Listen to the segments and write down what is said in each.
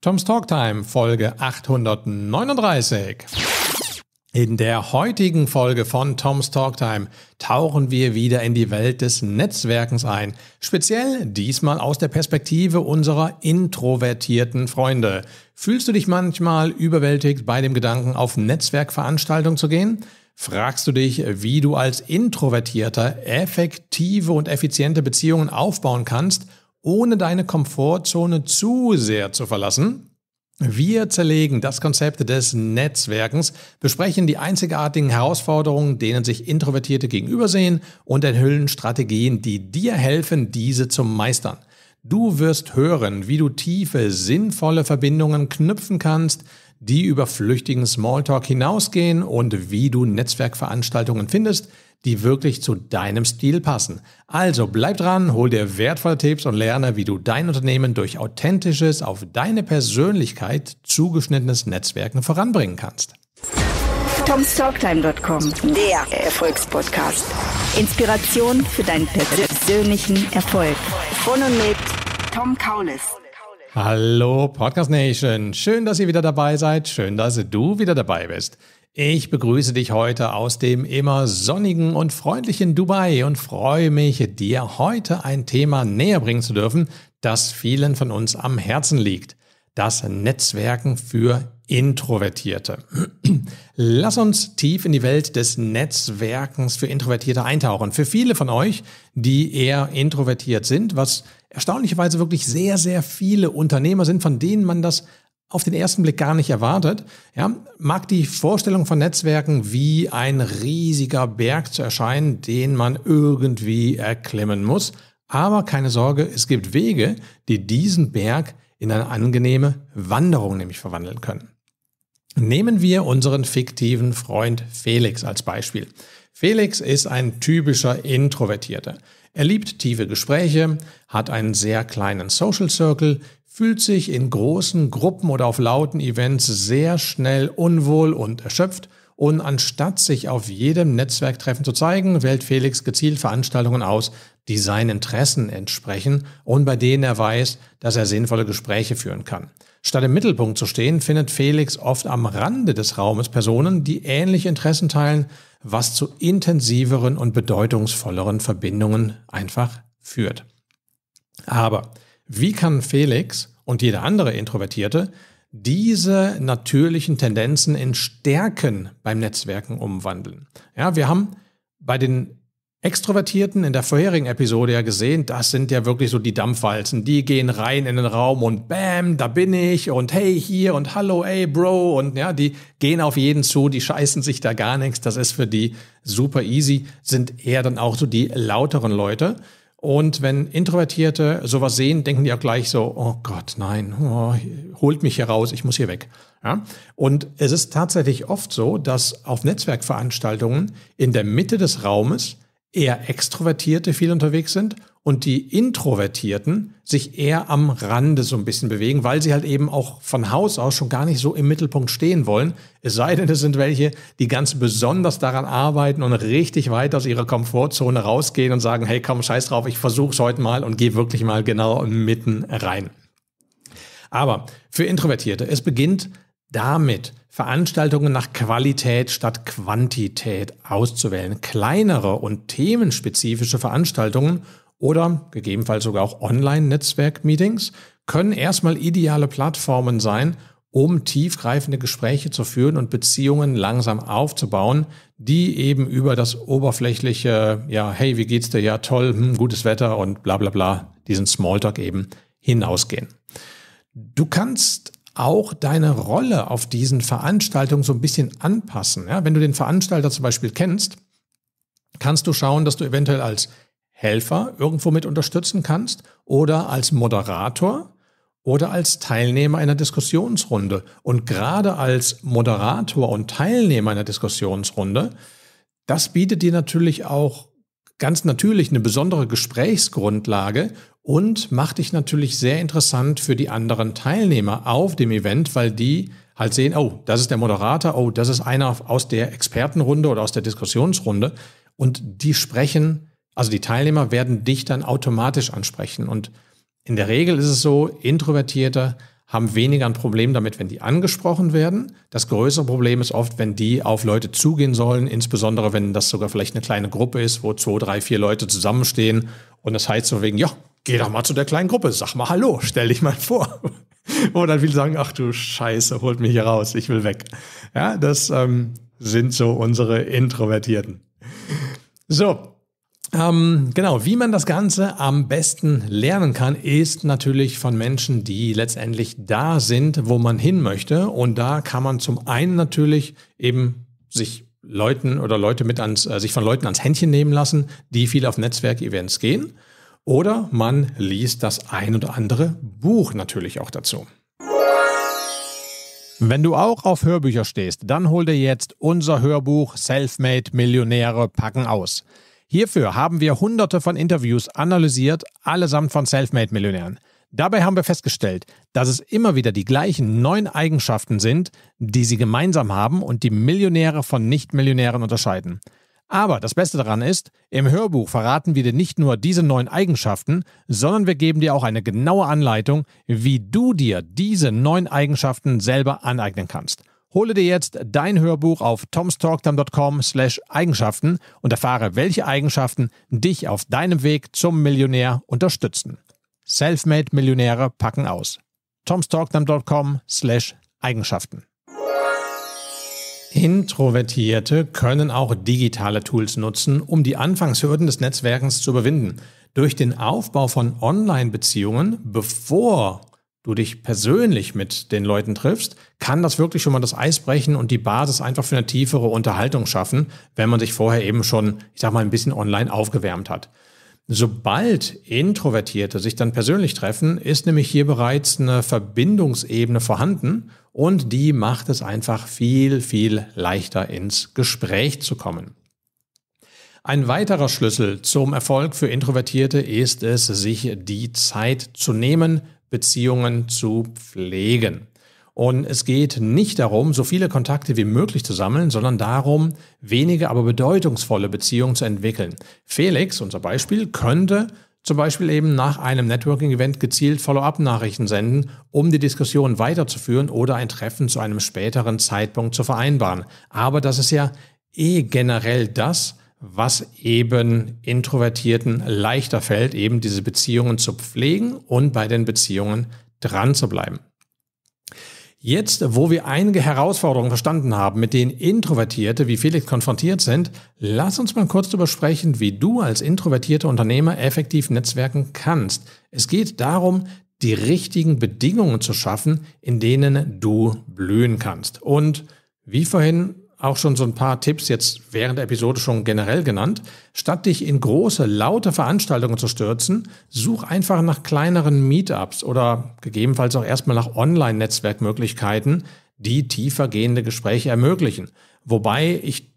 Tom's Talk Time, Folge 839. In der heutigen Folge von Tom's Talk Time tauchen wir wieder in die Welt des Netzwerkens ein, speziell diesmal aus der Perspektive unserer introvertierten Freunde. Fühlst du dich manchmal überwältigt bei dem Gedanken, auf Netzwerkveranstaltungen zu gehen? Fragst du dich, wie du als Introvertierter effektive und effiziente Beziehungen aufbauen kannst? ohne deine Komfortzone zu sehr zu verlassen. Wir zerlegen das Konzept des Netzwerkens, besprechen die einzigartigen Herausforderungen, denen sich Introvertierte gegenübersehen und enthüllen Strategien, die dir helfen, diese zu meistern. Du wirst hören, wie du tiefe, sinnvolle Verbindungen knüpfen kannst, die über flüchtigen Smalltalk hinausgehen und wie du Netzwerkveranstaltungen findest, die wirklich zu deinem Stil passen. Also bleib dran, hol dir wertvolle Tipps und lerne, wie du dein Unternehmen durch authentisches, auf deine Persönlichkeit zugeschnittenes Netzwerken voranbringen kannst. TomStalktime.com, der Erfolgspodcast. Inspiration für deinen persönlichen Erfolg. Von und mit Tom Kaulis. Hallo Podcast Nation, schön, dass ihr wieder dabei seid, schön, dass du wieder dabei bist. Ich begrüße dich heute aus dem immer sonnigen und freundlichen Dubai und freue mich, dir heute ein Thema näher bringen zu dürfen, das vielen von uns am Herzen liegt. Das Netzwerken für Introvertierte. Lass uns tief in die Welt des Netzwerkens für Introvertierte eintauchen. Für viele von euch, die eher introvertiert sind, was erstaunlicherweise wirklich sehr, sehr viele Unternehmer sind, von denen man das auf den ersten Blick gar nicht erwartet, ja, mag die Vorstellung von Netzwerken wie ein riesiger Berg zu erscheinen, den man irgendwie erklimmen muss. Aber keine Sorge, es gibt Wege, die diesen Berg in eine angenehme Wanderung nämlich verwandeln können. Nehmen wir unseren fiktiven Freund Felix als Beispiel. Felix ist ein typischer Introvertierter. Er liebt tiefe Gespräche, hat einen sehr kleinen Social Circle, fühlt sich in großen Gruppen oder auf lauten Events sehr schnell unwohl und erschöpft und anstatt sich auf jedem Netzwerktreffen zu zeigen, wählt Felix gezielt Veranstaltungen aus, die seinen Interessen entsprechen und bei denen er weiß, dass er sinnvolle Gespräche führen kann. Statt im Mittelpunkt zu stehen, findet Felix oft am Rande des Raumes Personen, die ähnliche Interessen teilen, was zu intensiveren und bedeutungsvolleren Verbindungen einfach führt. Aber wie kann Felix und jeder andere Introvertierte diese natürlichen Tendenzen in Stärken beim Netzwerken umwandeln? Ja, wir haben bei den Extrovertierten in der vorherigen Episode ja gesehen, das sind ja wirklich so die Dampfwalzen. Die gehen rein in den Raum und bam, da bin ich und hey hier und hallo, ey Bro und ja, die gehen auf jeden zu, die scheißen sich da gar nichts. Das ist für die super easy, sind eher dann auch so die lauteren Leute. Und wenn Introvertierte sowas sehen, denken die auch gleich so, oh Gott, nein, oh, holt mich hier raus, ich muss hier weg. Ja? Und es ist tatsächlich oft so, dass auf Netzwerkveranstaltungen in der Mitte des Raumes eher Extrovertierte viel unterwegs sind und die Introvertierten sich eher am Rande so ein bisschen bewegen, weil sie halt eben auch von Haus aus schon gar nicht so im Mittelpunkt stehen wollen. Es sei denn, es sind welche, die ganz besonders daran arbeiten und richtig weit aus ihrer Komfortzone rausgehen und sagen, hey komm, scheiß drauf, ich versuch's heute mal und geh wirklich mal genau mitten rein. Aber für Introvertierte, es beginnt damit Veranstaltungen nach Qualität statt Quantität auszuwählen, kleinere und themenspezifische Veranstaltungen oder gegebenenfalls sogar auch Online-Netzwerk-Meetings können erstmal ideale Plattformen sein, um tiefgreifende Gespräche zu führen und Beziehungen langsam aufzubauen, die eben über das oberflächliche, ja, hey, wie geht's dir? Ja, toll, hm, gutes Wetter und bla bla bla, diesen Smalltalk eben hinausgehen. Du kannst auch deine Rolle auf diesen Veranstaltungen so ein bisschen anpassen. Ja, wenn du den Veranstalter zum Beispiel kennst, kannst du schauen, dass du eventuell als Helfer irgendwo mit unterstützen kannst oder als Moderator oder als Teilnehmer einer Diskussionsrunde. Und gerade als Moderator und Teilnehmer einer Diskussionsrunde, das bietet dir natürlich auch ganz natürlich eine besondere Gesprächsgrundlage, und macht dich natürlich sehr interessant für die anderen Teilnehmer auf dem Event, weil die halt sehen, oh, das ist der Moderator, oh, das ist einer aus der Expertenrunde oder aus der Diskussionsrunde und die sprechen, also die Teilnehmer werden dich dann automatisch ansprechen und in der Regel ist es so, Introvertierte haben weniger ein Problem damit, wenn die angesprochen werden. Das größere Problem ist oft, wenn die auf Leute zugehen sollen, insbesondere wenn das sogar vielleicht eine kleine Gruppe ist, wo zwei, drei, vier Leute zusammenstehen und das heißt so wegen, ja, geh doch mal zu der kleinen Gruppe, sag mal Hallo, stell dich mal vor. Oder dann viele sagen, ach du Scheiße, holt mich hier raus, ich will weg. Ja, das ähm, sind so unsere Introvertierten. So, ähm, genau, wie man das Ganze am besten lernen kann, ist natürlich von Menschen, die letztendlich da sind, wo man hin möchte. Und da kann man zum einen natürlich eben sich Leuten oder Leute mit ans, äh, sich von Leuten ans Händchen nehmen lassen, die viel auf Netzwerkevents gehen. Oder man liest das ein oder andere Buch natürlich auch dazu. Wenn du auch auf Hörbücher stehst, dann hol dir jetzt unser Hörbuch Selfmade Millionäre packen aus. Hierfür haben wir hunderte von Interviews analysiert, allesamt von Selfmade Millionären. Dabei haben wir festgestellt, dass es immer wieder die gleichen neun Eigenschaften sind, die sie gemeinsam haben und die Millionäre von Nichtmillionären unterscheiden. Aber das Beste daran ist, im Hörbuch verraten wir dir nicht nur diese neuen Eigenschaften, sondern wir geben dir auch eine genaue Anleitung, wie du dir diese neuen Eigenschaften selber aneignen kannst. Hole dir jetzt dein Hörbuch auf tomstalktime.com slash Eigenschaften und erfahre, welche Eigenschaften dich auf deinem Weg zum Millionär unterstützen. Selfmade-Millionäre packen aus. tomstalktime.com slash Eigenschaften. Introvertierte können auch digitale Tools nutzen, um die Anfangshürden des Netzwerkens zu überwinden. Durch den Aufbau von Online-Beziehungen, bevor du dich persönlich mit den Leuten triffst, kann das wirklich schon mal das Eis brechen und die Basis einfach für eine tiefere Unterhaltung schaffen, wenn man sich vorher eben schon, ich sag mal, ein bisschen online aufgewärmt hat. Sobald Introvertierte sich dann persönlich treffen, ist nämlich hier bereits eine Verbindungsebene vorhanden und die macht es einfach viel, viel leichter ins Gespräch zu kommen. Ein weiterer Schlüssel zum Erfolg für Introvertierte ist es, sich die Zeit zu nehmen, Beziehungen zu pflegen. Und es geht nicht darum, so viele Kontakte wie möglich zu sammeln, sondern darum, wenige, aber bedeutungsvolle Beziehungen zu entwickeln. Felix, unser Beispiel, könnte zum Beispiel eben nach einem Networking-Event gezielt Follow-up-Nachrichten senden, um die Diskussion weiterzuführen oder ein Treffen zu einem späteren Zeitpunkt zu vereinbaren. Aber das ist ja eh generell das, was eben Introvertierten leichter fällt, eben diese Beziehungen zu pflegen und bei den Beziehungen dran zu bleiben. Jetzt, wo wir einige Herausforderungen verstanden haben, mit denen Introvertierte wie Felix konfrontiert sind, lass uns mal kurz darüber sprechen, wie du als introvertierter Unternehmer effektiv netzwerken kannst. Es geht darum, die richtigen Bedingungen zu schaffen, in denen du blühen kannst. Und wie vorhin auch schon so ein paar Tipps jetzt während der Episode schon generell genannt. Statt dich in große, laute Veranstaltungen zu stürzen, such einfach nach kleineren Meetups oder gegebenenfalls auch erstmal nach Online-Netzwerkmöglichkeiten, die tiefergehende Gespräche ermöglichen. Wobei ich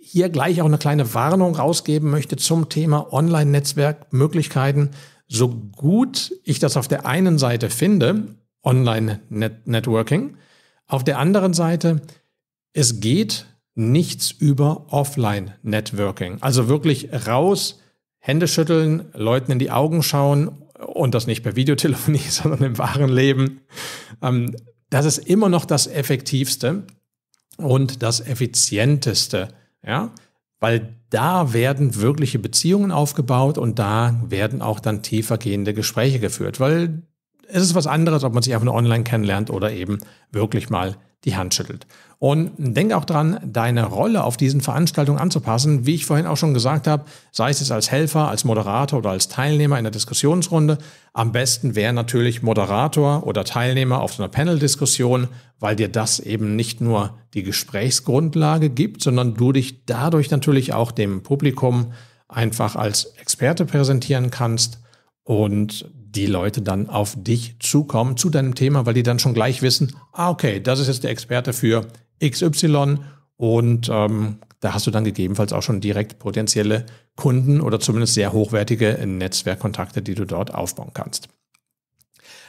hier gleich auch eine kleine Warnung rausgeben möchte zum Thema Online-Netzwerkmöglichkeiten. So gut ich das auf der einen Seite finde, Online-Networking, auf der anderen Seite, es geht nichts über Offline-Networking. Also wirklich raus, Hände schütteln, Leuten in die Augen schauen und das nicht per Videotelefonie, sondern im wahren Leben. Ähm, das ist immer noch das effektivste und das effizienteste, ja, weil da werden wirkliche Beziehungen aufgebaut und da werden auch dann tiefergehende Gespräche geführt, weil es ist was anderes, ob man sich einfach nur online kennenlernt oder eben wirklich mal die Hand schüttelt. Und denk auch dran, deine Rolle auf diesen Veranstaltungen anzupassen. Wie ich vorhin auch schon gesagt habe, sei es jetzt als Helfer, als Moderator oder als Teilnehmer in der Diskussionsrunde. Am besten wäre natürlich Moderator oder Teilnehmer auf so einer Panel-Diskussion, weil dir das eben nicht nur die Gesprächsgrundlage gibt, sondern du dich dadurch natürlich auch dem Publikum einfach als Experte präsentieren kannst und die Leute dann auf dich zukommen, zu deinem Thema, weil die dann schon gleich wissen, ah, okay, das ist jetzt der Experte für XY und ähm, da hast du dann gegebenenfalls auch schon direkt potenzielle Kunden oder zumindest sehr hochwertige Netzwerkkontakte, die du dort aufbauen kannst.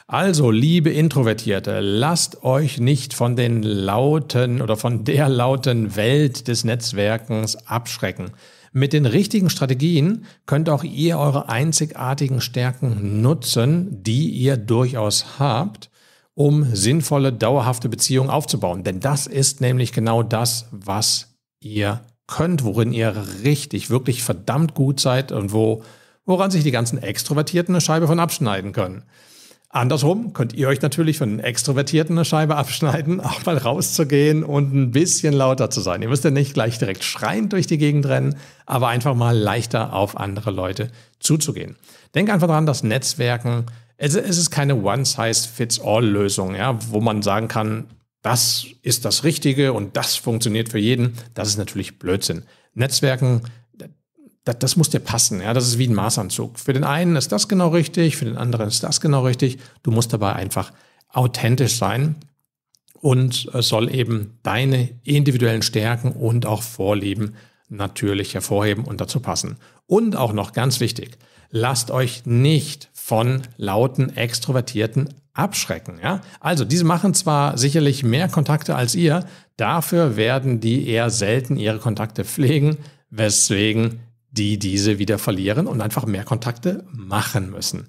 Also, liebe Introvertierte, lasst euch nicht von den lauten oder von der lauten Welt des Netzwerkens abschrecken. Mit den richtigen Strategien könnt auch ihr eure einzigartigen Stärken nutzen, die ihr durchaus habt, um sinnvolle, dauerhafte Beziehungen aufzubauen. Denn das ist nämlich genau das, was ihr könnt, worin ihr richtig, wirklich verdammt gut seid und wo, woran sich die ganzen Extrovertierten eine Scheibe von abschneiden können. Andersrum könnt ihr euch natürlich von den Extrovertierten eine Scheibe abschneiden, auch mal rauszugehen und ein bisschen lauter zu sein. Ihr müsst ja nicht gleich direkt schreiend durch die Gegend rennen, aber einfach mal leichter auf andere Leute zuzugehen. Denk einfach daran, dass Netzwerken, es, es ist keine One-Size-Fits-All-Lösung, ja, wo man sagen kann, das ist das Richtige und das funktioniert für jeden. Das ist natürlich Blödsinn. Netzwerken das, das muss dir passen. Ja, das ist wie ein Maßanzug. Für den einen ist das genau richtig, für den anderen ist das genau richtig. Du musst dabei einfach authentisch sein und es äh, soll eben deine individuellen Stärken und auch Vorlieben natürlich hervorheben und dazu passen. Und auch noch ganz wichtig, lasst euch nicht von lauten Extrovertierten abschrecken. Ja? Also, diese machen zwar sicherlich mehr Kontakte als ihr, dafür werden die eher selten ihre Kontakte pflegen, weswegen die diese wieder verlieren und einfach mehr Kontakte machen müssen.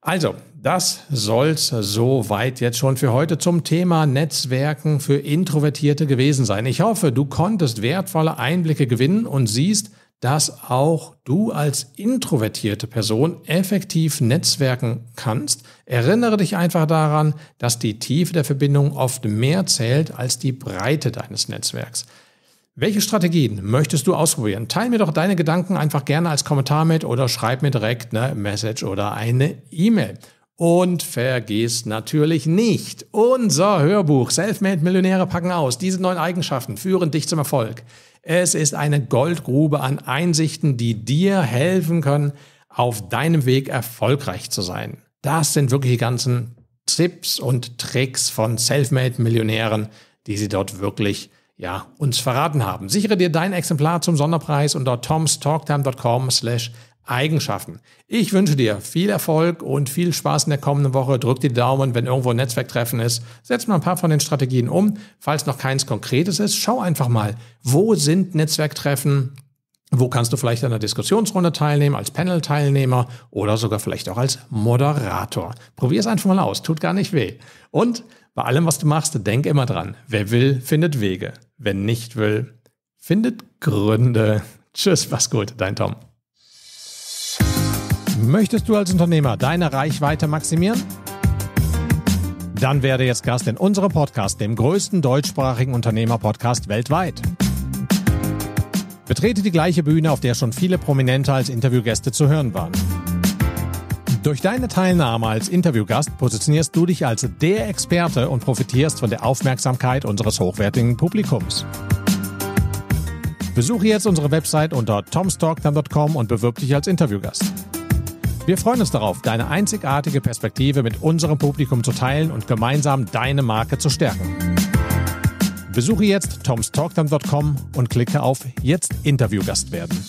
Also, das soll's soweit jetzt schon für heute zum Thema Netzwerken für Introvertierte gewesen sein. Ich hoffe, du konntest wertvolle Einblicke gewinnen und siehst, dass auch du als introvertierte Person effektiv netzwerken kannst. Erinnere dich einfach daran, dass die Tiefe der Verbindung oft mehr zählt als die Breite deines Netzwerks. Welche Strategien möchtest du ausprobieren? Teil mir doch deine Gedanken einfach gerne als Kommentar mit oder schreib mir direkt eine Message oder eine E-Mail. Und vergiss natürlich nicht, unser Hörbuch Selfmade Millionäre packen aus. Diese neuen Eigenschaften führen dich zum Erfolg. Es ist eine Goldgrube an Einsichten, die dir helfen können, auf deinem Weg erfolgreich zu sein. Das sind wirklich die ganzen Tipps und Tricks von Selfmade Millionären, die sie dort wirklich ja, uns verraten haben. Sichere dir dein Exemplar zum Sonderpreis unter tomstalktime.com slash Eigenschaften. Ich wünsche dir viel Erfolg und viel Spaß in der kommenden Woche. Drück die Daumen, wenn irgendwo ein Netzwerktreffen ist. Setz mal ein paar von den Strategien um. Falls noch keins Konkretes ist, schau einfach mal, wo sind Netzwerktreffen? Wo kannst du vielleicht an einer Diskussionsrunde teilnehmen, als Panel-Teilnehmer oder sogar vielleicht auch als Moderator? Probier es einfach mal aus, tut gar nicht weh. Und bei allem, was du machst, denk immer dran, wer will, findet Wege. Wenn nicht will, findet Gründe. Tschüss, was gut, dein Tom. Möchtest du als Unternehmer deine Reichweite maximieren? Dann werde jetzt Gast in unserem Podcast, dem größten deutschsprachigen Unternehmer-Podcast weltweit. Betrete die gleiche Bühne, auf der schon viele Prominente als Interviewgäste zu hören waren. Durch deine Teilnahme als Interviewgast positionierst du dich als der Experte und profitierst von der Aufmerksamkeit unseres hochwertigen Publikums. Besuche jetzt unsere Website unter tomstalkdown.com und bewirb dich als Interviewgast. Wir freuen uns darauf, deine einzigartige Perspektive mit unserem Publikum zu teilen und gemeinsam deine Marke zu stärken. Besuche jetzt tomstalkdown.com und klicke auf Jetzt Interviewgast werden.